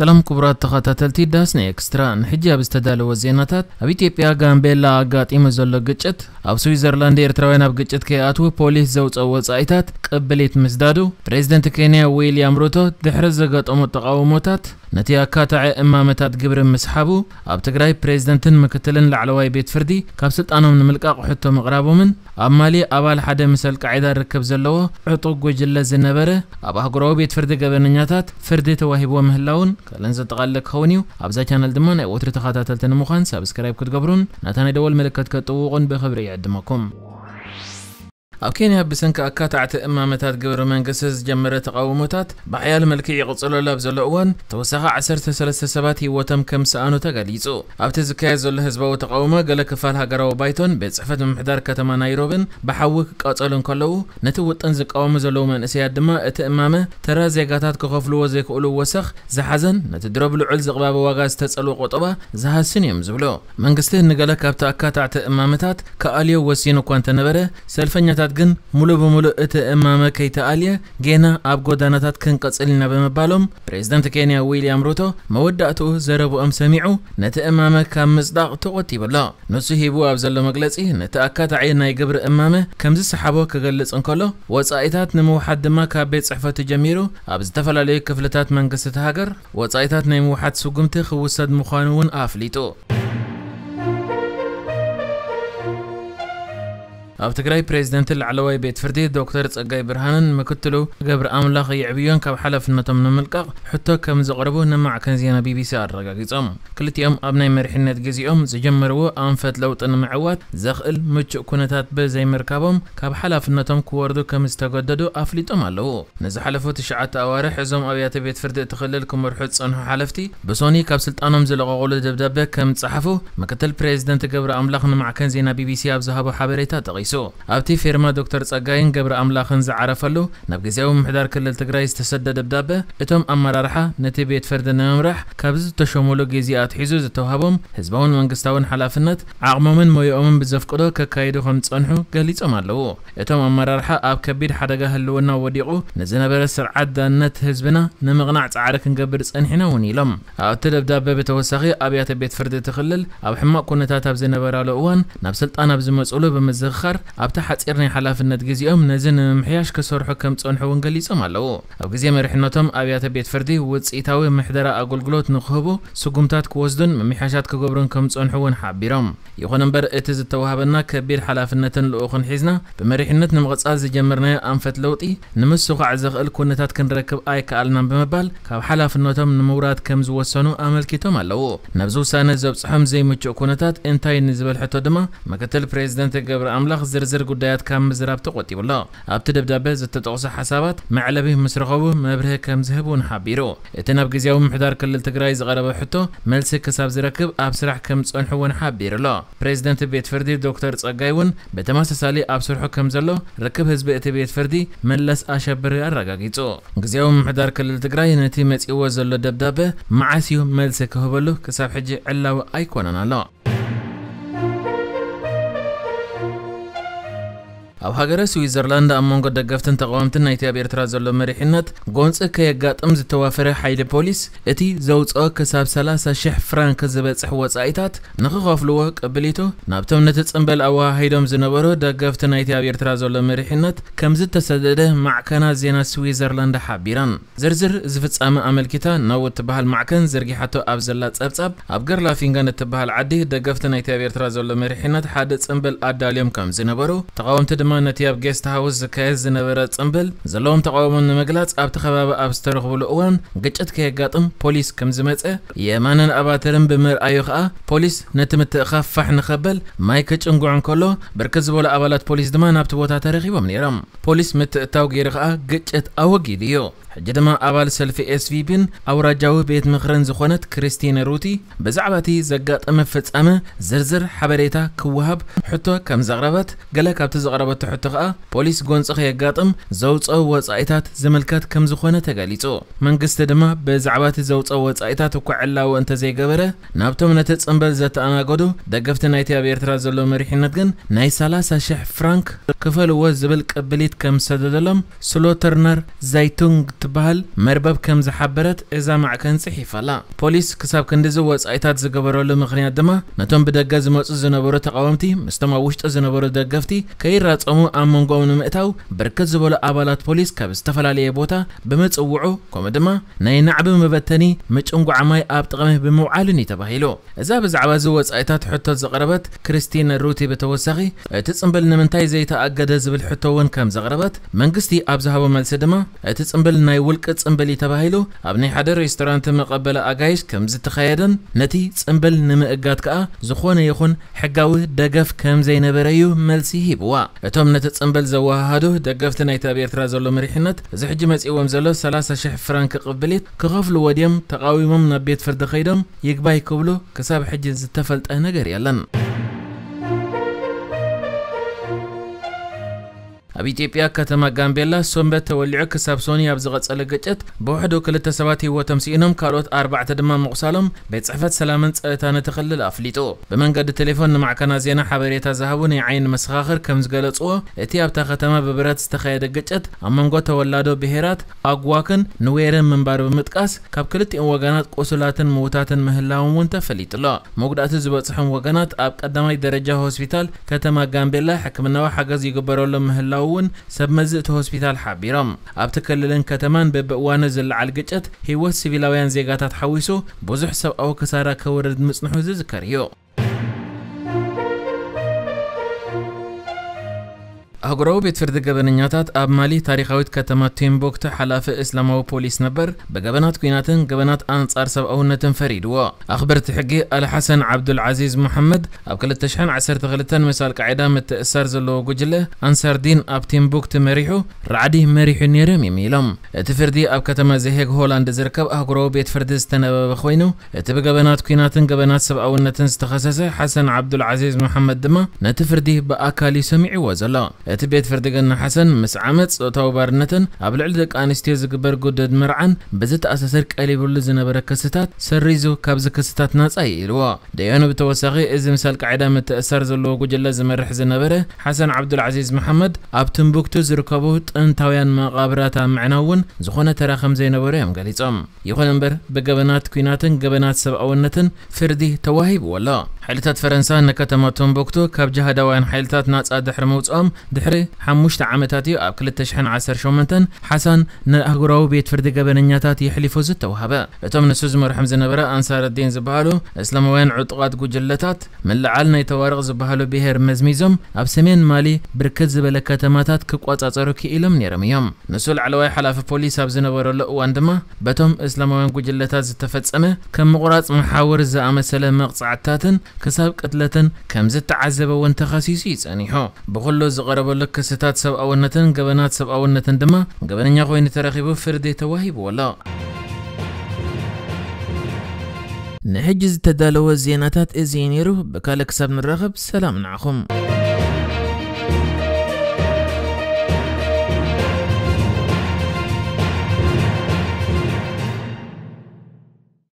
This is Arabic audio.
ሰላም ክቡራት ተኸታተልቲ ዳስኒ ኤክስትራ ንሕጂ ኣብ ዝተዳለወ ዜናታት ኣብ ኢትዮጵያ ጋምቤላ ኣጋጢሙ ዘሎ ግጭት ኣብ ስዊዘርላንድ ኤርትራውያን ኣብ ግጭት ከይኣትዉ ፖሊስ ዘውፀኦ ወጻኢታት ቅብሌት ምስዳዱ ፕሬዚደንት ኬንያ ዊልያም ሩቶ ድሕሪ ዘጋጠሙ ተቃውሞታት ነቲ ኣካታዒ እማመታት ግብሪ ምስሓቡ ኣብ ትግራይ ፕሬዝደንትን ምክትልን ላዕለዋይ ቤት ፍርዲ ካብ ስልጣኖም ንምልቃቕ ሕቶ ምቕራቦምን ኣብ ማሊ ኣባል ሓደ ምስ ኣልቃዒዳ ርክብ ዘለዎ ዕጡቕ ጉጅለ ዝነበረ ኣብ ኣህጉራዊ ቤት ፍርዲ ገበነኛታት ፍርዲ ተዋሂቦ ምህላውን ካልእን ዘጠቓልእ ክኸውን እዩ ኣብዛ ቻነል ድማ ናይ ወትሪ ተኸታተልቲ ንምዃን ሳብስክራይብ ክትገብሩን ናታ ናይ ደወል ምልክት ከጥውቑን ብክብሪ ይዕድመኩም ኣብ ኬንያ ብሰንኪ ኣካታዕቲ እማመታት ግብሪ መንግስቲ ዝጀመረ ተቃውሞታት ብዓያል መልክዕ ይቕፅለሉ ኣብ ዘሎ እዋን ተወሳኺ 13 ሰባት ሂወቶም ከም ሰኣኑ ተገሊጹ ኣብቲ ዝካየድ ዘሎ ህዝባዊ ተቃውሞ ገለ ክፋል ሃገራዊ ባይቶን ቤት ጽሕፈት ምምሕዳር ከተማ ናይሮብን ብሓዊ ክቃጸሉ እንከለዉ ነቲ ውጥን ዝቃወሙ ዘለዉ መንእሰያት ድማ እቲ እማመ ተራ ዜጋታት ክኸፍልዎ ዘይክእሉ ወሰኽ ዝሓዘን ነቲ ድረብ ልዑል ዝቕባበ ዋጋ ዝተጸልዎ ቁጠባ ዝሃስን እዮም ዝብሎ መንግስቲ ንገለ ካብቲ ኣካታዕቲ እማመታት ከኣልዮ ወሲኑ እኳ እንተነበረ ሰልፈኛታት ሀገራት ግን ሙሉ በሙሉ እትእማመ ከይተኣልየ ጌና ኣብ ጎዳናታት ክንቀጽልና ብምባሎም ፕሬዚደንት ኬንያ ዊልያም ሩቶ መወዳእትኡ ዘረብኦም ሰሚዑ ነቲ እማመ ካብ ምጽዳቕ ተቖቲቡ ኣሎ ንሱ ሂቡ ኣብ ዘሎ መግለጺ ነቲ ኣካታዒ ናይ ግብሪ እማመ ከም ዝሰሓቦ ክገልጽ እንከሎ ወጻኢታት ንምውሓት ድማ ካብ ቤት ጽሕፈቱ ጀሚሩ ኣብ ዝተፈላለዩ ክፍልታት መንግስቲ እቲ ሃገር ወጻኢታት ናይ ምውሓት ስጉምቲ ክውሰድ ምዃኑ እውን ኣፍሊጡ ኣብ ትግራይ ፕሬዚደንትን ላዕለዋይ ቤት ፍርዲ ዶክተር ፀጋይ ብርሃንን ምክትሉ ገብረ ኣምላኽ ይዕብዮን ካብ ሓላፍነቶም ንምልቃቕ ሕቶ ከም ዘቕርቡ ንማዕከን ዜና ቢቢሲ ኣረጋጊፆም ክልቲኦም ኣብ ናይ መሪሕነት ግዜኦም ዝጀመርዎ ኣንፈት ለውጢ ንምዕዋት ዘኽእል ምቹእ ኩነታት ብዘይምርካቦም ካብ ሓላፍነቶም ክወርዱ ከም ዝተገደዱ ኣፍሊጦም ኣለዉ ንዝሓለፉ ትሽዓተ ኣዋርሕ እዞም ኣብያተ ቤት ፍርዲ እትኽልል ክመርሑ ዝፀንሑ ሓለፍቲ ብሶኒ ካብ ስልጣኖም ዝለቐቑሉ ደብዳቤ ከም ዝፀሓፉ ምክትል ፕሬዚደንት ገብረ ኣምላኽ ንማዕከን ዜና ቢቢሲ ኣብ ዝሃቦ ሓበሬታ ጠቒሱ ገሊጹ ኣብቲ ፌርማ ዶክተር ጸጋይን ገብረ ኣምላኽን ዝዓረፈሉ ናብ ግዜያዊ ምሕዳር ክልል ትግራይ ዝተሰደ ደብዳበ እቶም ኣመራርሓ ነቲ ቤት ፍርዲ ንምምራሕ ካብዚ ዝተሸመሉ ግዜ ኣትሒዙ ዝተዋሃቦም ህዝባውን መንግስታውን ሓላፍነት ዓቕሞምን ሞይኦምን ብዘፍቅዶ ከካይዱ ከም ዝጸንሑ ገሊፆም ኣለዉ እቶም ኣመራርሓ ኣብ ከቢድ ሓደጋ ህልውና ወዲቑ ንዝነበረ ስርዓት ዳንነት ህዝብና ንምቕናዕ ጻዕሪ ክንገብር ጸኒሕና እውን ኢሎም ኣብቲ ደብዳበ ብተወሳኺ ኣብያተ ቤት ፍርዲ ትኽልል ኣብ ሕማቅ ኩነታት ኣብ ዝነበራሉ እዋን ናብ ስልጣን ኣብ ዝመፅሉ ብምዝኽኻር ابتا حصيرني حلافنت غزيوم نزن محياش كسرحو كم صنحو ونغليصم الله او غزي مرحنتهم ابيات بيت فردي وصيتاوي محدرا اغلغلوت نخبو سغومتات كوزدن محياشات كغبرن كم صنحو ونحابيرم يخونبر اتز توهابنا كبير حلافنتن لوخن حزنا بمرحنت نمغصال زجمرنا انفت لوطي نمسخ عزق الكونتات كنركب اي كالنا بمبال كاب حلافنتهم نمورات كم زوسنو املكيتم الله نبزو سنه زبصهم زي مچو كونتات انتاي نزبل حتو دما مكتل بريزيدنت غبر املخ ዝርዝር ጉዳያት ካብ ምዝራብ ተቆጢቡ ኣሎ ኣብቲ ደብዳቤ ዝተጠቕሱ ሓሳባት መዕለቢ ምስ ረኸቡ መብርህ ከም ዝህቡን ሓቢሩ እቲ ናብ ግዜያዊ ምሕዳር ክልል ትግራይ ዝቐረበ ሕቶ መልሲ ክሳብ ዝረክብ ኣብ ስራሕ ከም ዝፀንሑ እውን ሓቢሩ ኣሎ ፕሬዚደንት ቤት ፍርዲ ዶክተር ፀጋይ እውን ብተመሳሳሊ ኣብ ስርሑ ከም ዘሎ ርክብ ህዝቢ እቲ ቤት ፍርዲ መለስ ኣሸብር ኣረጋጊጹ ግዜያዊ ምሕዳር ክልል ትግራይ ነቲ መጺእዎ ዘሎ ደብዳቤ መዓስዩ መልሲ ክህበሉ ክሳብ ሕጂ ዕላዊ ኣይኮነን ኣሎ او هاگر سویزرلند امّنگا دگفتن تقویم تن نیتی ابر ترازل مرحینت گونس که یک گات امز توافره حیل پولیس اتی زاوت آ کساب سلاس شح فرانک زبات حوات سایتات نخ غافل وق قبلیتو نابتم نتت امبل آوا هیدم زنبرو دگفتن نیتی ابر ترازل مرحینت کم زت سدده معکن زینا سویزرلند حبیران زرزر زفت آم عمل کتان نوت بهال معکن زرگی حتو آبزلات آب آب ابگر لافینگان تبهال عده دگفتن نیتی ابر ترازل مرحینت حادث امبل آدالیم کم زنبرو تقویم تدم ድማ ነቲ ኣብ ጌስት ሃውስ ዝካየድ ዝነበረ ፅምብል ዘለዎም ተቃውሞ ንምግላፅ ኣብቲ ከባቢ ኣብ ዝተረኽብሉ እዋን ግጭት ከየጋጥም ፖሊስ ከም ዝመፀ የማንን ኣባተርን ብምርኣዩ ከዓ ፖሊስ ነቲ ምትእኻፍ ፋሕ ንኸበል ማይ ክጭንጉዕ እንከሎ ብርክት ዝበሉ ኣባላት ፖሊስ ድማ ናብቲ ቦታ ተረኺቦም ነይሮም ፖሊስ ምትእታው ገይሩ ከዓ ግጭት ኣወጊድ እዩ ሕጂ ድማ ኣባል ሰልፊ ኤስቪፒን ኣውራጃዊ ቤት ምኽርን ዝኾነት ክሪስቲነ ሩቲ ብዛዕባ እቲ ዘጋጠመ ፍጻመ ዝርዝር ሓበሬታ ክወሃብ ሕቶ ከም ዘቕረበት ገለ ካብቲ ዘቕረበት ዝፍትሑ እቲ ኸኣ ፖሊስ ጐንፂ ከየጋጥም ዘውፅኦ ወጻኢታት ዝምልከት ከም ዝኾነ ተገሊጹ መንግስቲ ድማ ብዛዕባ እቲ ዘውፅኦ ወጻኢታት እኳ ዕላዊ እንተዘይገበረ ናብቶም ነቲ ፅምበል ዘተኣናገዱ ደገፍቲ ናይቲ ኣብ ኤርትራ ዘሎ መሪሕነት ግን ናይ 30 ሽሕ ፍራንክ ክፈልዎ ዝብል ቅብሊት ከም ሰደደሎም ስሎ ተርነር ዘይቱንግ ትበሃል መርበብ ከም ዝሓበረት እዛ ማዕከን ፅሒፈላ ፖሊስ ክሳብ ክንዲዚ ወፃኢታት ዝገበረሉ ምክንያት ድማ ነቶም ብደገ ዝመፁ ዝነበሩ ተቃወምቲ ምስቶም ኣብ ውሽጢ ዝነበሩ ደገፍቲ ከይራፀ ዝፈፀሙ ኣብ መንጎም ንምእታው ብርክት ዝበሉ ኣባላት ፖሊስ ካብ ዝተፈላለየ ቦታ ብምፅውዑ ከምኡ ድማ ናይ ናዕቢ መበተኒ ምጭንጓዕ ማይ ኣብ ጥቕሚ ብምውዓልን እዩ ተባሂሉ እዛ ብዛዕባ እዚ ወፃኢታት ሕቶ ዘቕረበት ክርስቲን ሩቲ ብተወሳኺ እቲ ፅምብል ንምንታይ ዘይተኣገደ ዝብል ሕቶ እውን ከም ዘቕረበት መንግስቲ ኣብ ዝሃቦ መልሲ ድማ እቲ ፅምብል ናይ ውልቂ ፅምብል እዩ ተባሂሉ ኣብ ናይ ሓደ ሬስቶራንት መቐበለ ኣጋይሽ ከም ዝተኸየደን ነቲ ፅምብል ንምእጋድ ከዓ ዝኾነ ይኹን ሕጋዊ ደገፍ ከም ዘይነበረ እዩ መልሲ ሂብዋ تم نتصنبل زواهادو دقفت نايتا بيرترا زولو مريحنت زحج مسئي ومزلو سلاسة شح فرانك قبليت كغفل وديم تقاوي ممنا فرد خيدم يقباي كبلو كساب حج زتفلت اهنا قريا أبيتيبيا كتما غامبيلا سومبت تولع كساب سوني أبزغت سلقجت بوحدو كل التسابات هو تمسيئنهم كاروت أربعة دمام مقسالهم بيت صحفة سلامة تانا تخلل أفليتو بمن قد التليفون مع كنا زينا حبريتا زهبون يعين مسخاخر كمز قلتو اتي أبتا ختما ببرات استخياد قجت أما مقو تولادو بهيرات أقواكن نويرن من بار بمتقاس كاب كلت إن وغانات قوسلاتن موتاتن مهلاهم وانت فليتلا موقدات زبطحهم وغانات أب قدامي درجة هوسبيتال كتما غامبيلا حكمنا وحقز يقبرو لهم مهلاو ዝኸውን ሰብ መዝእቲ ሆስፒታል ሓቢሮም ኣብቲ ክልልን ከተማን በብእዋኑ ዝለዓል ግጭት ህይወት ሲቪላውያን ዜጋታት ሓዊሱ ብዙሕ ሰብኣዊ ክሳራ ከውርድ ምጽንሑ ዝዝከር እዩ ኣህጉራዊ ቤት ፍርዲ ገበነኛታት ኣብ ማሊ ታሪኻዊት ከተማ ቲምቡክቱ ሓላፊ እስላማዊ ፖሊስ ነበር ብገበናት ኩናትን ገበናት ኣንጻር ሰብኣውነትን ፈሪድዎ ኣኽበርቲ ሕጊ ኣልሓሰን ዓብዱልዓዚዝ ሙሐመድ ኣብ 212 ምስ ኣልቃዒዳ ምትእሳር ዘለዎ ጉጅለ ኣንሰርዲን ኣብ ቲምቡክቱ መሪሑ ራዕዲ መሪሑ ነይሮም እዮም ኢሎም እቲ ፍርዲ ኣብ ከተማ ዘሄግ ሆላንድ ዝርከብ ኣህጉራዊ ቤት ፍርዲ ዝተነበበ ኮይኑ እቲ ብገበናት ኩናትን ገበናት ሰብኣውነትን ዝተኸሰሰ ሓሰን ዓብዱልዓዚዝ ሙሐመድ ድማ ነቲ ፍርዲ ብኣካል እዩ ሰሚዕዎ ዘሎ እቲ ቤት ፍርዲ ገና ሓሰን ምስ ዓመፅ ፆታዊ ባርነትን ኣብ ልዕሊ ደቂ ኣንስትዮ ዝግበር ጉደድ ምርዓን ብዝተኣሳሰር ቀሊብሉ ዝነበረ ክስታት ሰሪዙ ካብዚ ክስታት ናፃ ኢልዎ ደያኑ ብተወሳኺ እዚ ምስ ኣልቃዒዳ ምትእሳር ዘለዎ ጉጅለ ዝመርሕ ዝነበረ ሓሰን ዓብዱልዓዚዝ መሓመድ ኣብ ትንቡክቱ ዝርከቡ ጥንታውያን መቓብራት ኣብ ምዕናው እውን ዝኾነ ተራ ከም ዘይነበሩ እዮም ገሊፆም ይኹን እምበር ብገበናት ኩናትን ገበናት ሰብኣውነትን ፍርዲ ተዋሂብዎ ኣሎ ሓይልታት ፈረንሳ ንከተማ ቶምቦክቱ ካብ ጃሃዳውያን ሓይልታት ናፃ ድሕሪ ምውፅኦም ድሕሪ ድሕሪ 5 ዓመታት እዩ ኣብ 218 ሓሳን ንኣህጉራዊ ቤት ፍርዲ ገበነኛታት ይሕሊፉ ዝተዋህበ እቶም ንሱ ዝመርሖም ዝነበረ ኣንሳርዲን ዝበሃሉ እስላማውያን ዕጡቓት ጉጅለታት ምልዓል ናይ ተዋርቕ ዝበሃሉ ብሄር መዝሚዞም ኣብ ሰሜን ማሊ ብርክት ዝበለ ከተማታት ክቋጻጸሩ ክኢሎም ነይሮም እዮም ንሱ ላዕለዋይ ሓላፊ ፖሊስ ኣብ ዝነበረሉ እዋን ድማ በቶም እስላማውያን ጉጅለታት ዝተፈጸመ ከም ምቑራጽ መሓውር ዝኣመሰለ መቕጻዕትታትን ክሳብ ቅትለትን ከም ዝተዓዘበ እውን ተኸሲሱ ይጸኒሑ ብኹሉ ዝቐረበሉ ትላልቅ ክስታት ሰብኣውነትን ገበናት ሰብኣውነትን ድማ ገበነኛ ኮይኑ ተረኺቡ ፍርዲ ተዋሂብዎ ንሕጂ ዝተዳለወ ዜናታት እዚ ነይሩ ብካልእ ክሳብ ንራኸብ ሰላም ንዓኹም